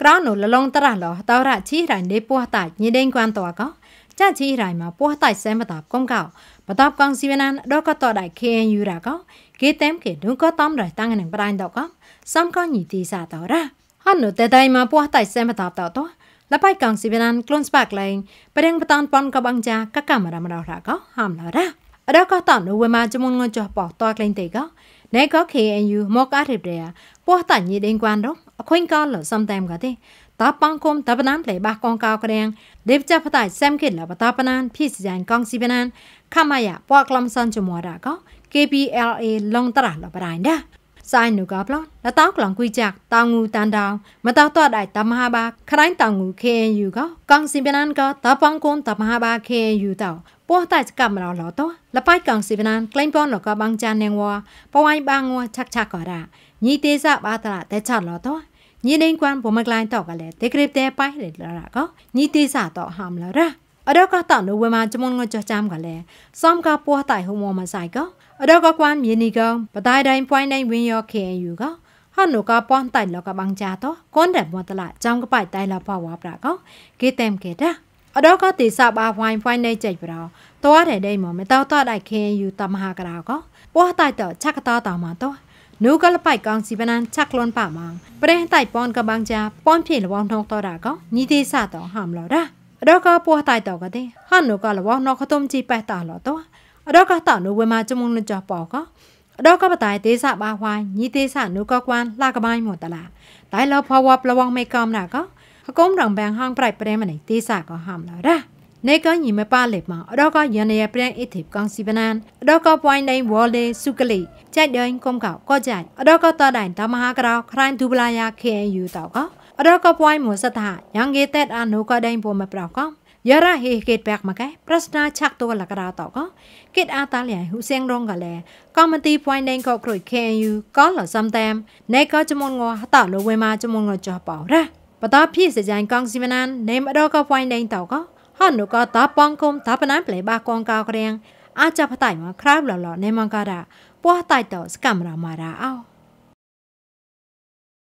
ក្រោនោះលលងតរះលតរះជីរៃនេះពោះតាច់ញីដេងគួនតកោចាជីរៃមកពោះតាច់សែមបតាប់កុំកោបតាប់កងស៊ីវណាន ដកតដៃខេយូរ៉ាកោគេតែមគេឌុកតំរៃតាំងនឹងប្រៃដកោសំកោញីទីសាតរ៉ាហននោះតែដៃមកពោះតាច់សែមបតាប់តតោលបៃកងស៊ីវណានខ្លួនស្បាក់លែងប្រេងបតនប៉ុនកបងចាកកម្មរមរ៉ាកោហាមឡរ៉ាដកតនវេមកជមុនងចោះបោះតក្លែងទេកោနေကော KNU မောကားရပြရာပေါ်တာညိဒင်ကွန်ရောအခွင့်ကောလဆမ်တိုင်ကတဲ့တာပန်ကုမ်တပနန်ပလေဘာကွန်ကောက်ကရင်ဒေဗချဖတိုင်ဆမ်ကိလဘတာပနန်ဖြစ်စန်ကောင်စီပနန်ခမယပွားကလမ်ဆန်ချမောရာကော KPLA လုံတရာလပရိုင်းဒါစိုင်းနုကပလလတောက်ကလောင်ကွိကြတောင်ငူတန်တောင်မတောက်တော့တိုင်တမဟာဘာခရိုင်းတောင်ငူ KNU ကကောင်စင်ပနန်ကတပန်းကွန်တမဟာဘာ KNU တောင်ពោះតែចកម្មរឡតោលបៃកងស៊ីវណានក្លែងពនលកបងចានងវបវៃបងវឆាក់ឆាក់ក៏រ៉ាញីទេសាបាតឡាតែឆាត់ឡតោញីនឹងគួនបំក្លែងតកလည်းទេក្រេបតែប៉ៃរ៉ាក៏ញីទេសាតហាមឡរ៉ាអដកតនៅវេមាចមុនងចចាំកលែសំកាពោះតៃហុំមកសៃកអដកគួនមាននីកបតៃដៃពួយដៃវិញយកខេយូកហនុកប៉ុនតៃលកបងចាតកូនដែលមតឡាចំកបៃតៃលបវប្រាកគេតែមគេតាអដកទីសាបាវ៉ៃវ៉ៃនៃចេចប្រោតរតែដៃមកមិនតតដៃខេយូតមហាក្រៅកពោះតៃតឆកតតមកតនូកលបៃកងស៊ីបណានឆាក់លនប៉ាម៉ងប្រេះតៃប៉ុនកបងចាប៉ុនភីលវងថងតរកញីទេសាតហំឡរ៉ាดราก็ปัวตายต่อก็ได้ฮันหนูก็ละว่านกกต้มจีไปต่อหลอตัวดราก็ต่อหนูเวมาจมุนจ่อปอก็อกก็ปตายเตสะบาวายยีเตสะหนูก็กวนลากบายหมดตลาดตายแล้วพอวับระวังไม่กอมน่ะก็ขก้มหลังแบงห้างปพรเปรมันเตสะก็ห้ามแล้วได้ในก็ยิ่ไม่ป้าเล็บมาดอกก็ยันในเปลี่ยนอิทธิกังสิบนานดอกก็ปล่อยในวอลเลสุกลีใจเดินกลมเก่าก็ใจดอกก็ต่อได้ตามหากราใครทุบลายาเคอยู่ต่อก็រកពួយមួយសតាយ៉ាងគេតេតអនុក៏ដេញពួមប្រកបយារ៉ាហេគេតបាក់មកកែប្រស្នាឆាក់តួលកដោតកគេតអាតាលីហ៊ូសៀងរងកលែក៏មិនទីពួយណេងក៏គ្រួយខេយូក៏លសំតាមណេក៏ចមងងហតលវេម៉ាចមងងចោះបោរ៉ាបតភីសចាញ់កងស៊ីមណានណេមអដកពួយណេងតកហនុក៏តបងគុំតបណានប្លេបាកងកោក្រៀងអាចចាប់តៃមកក្រៅលលណេមងការ៉ាពោះតៃតស្កាមរ៉ាម៉ារ៉ាអោ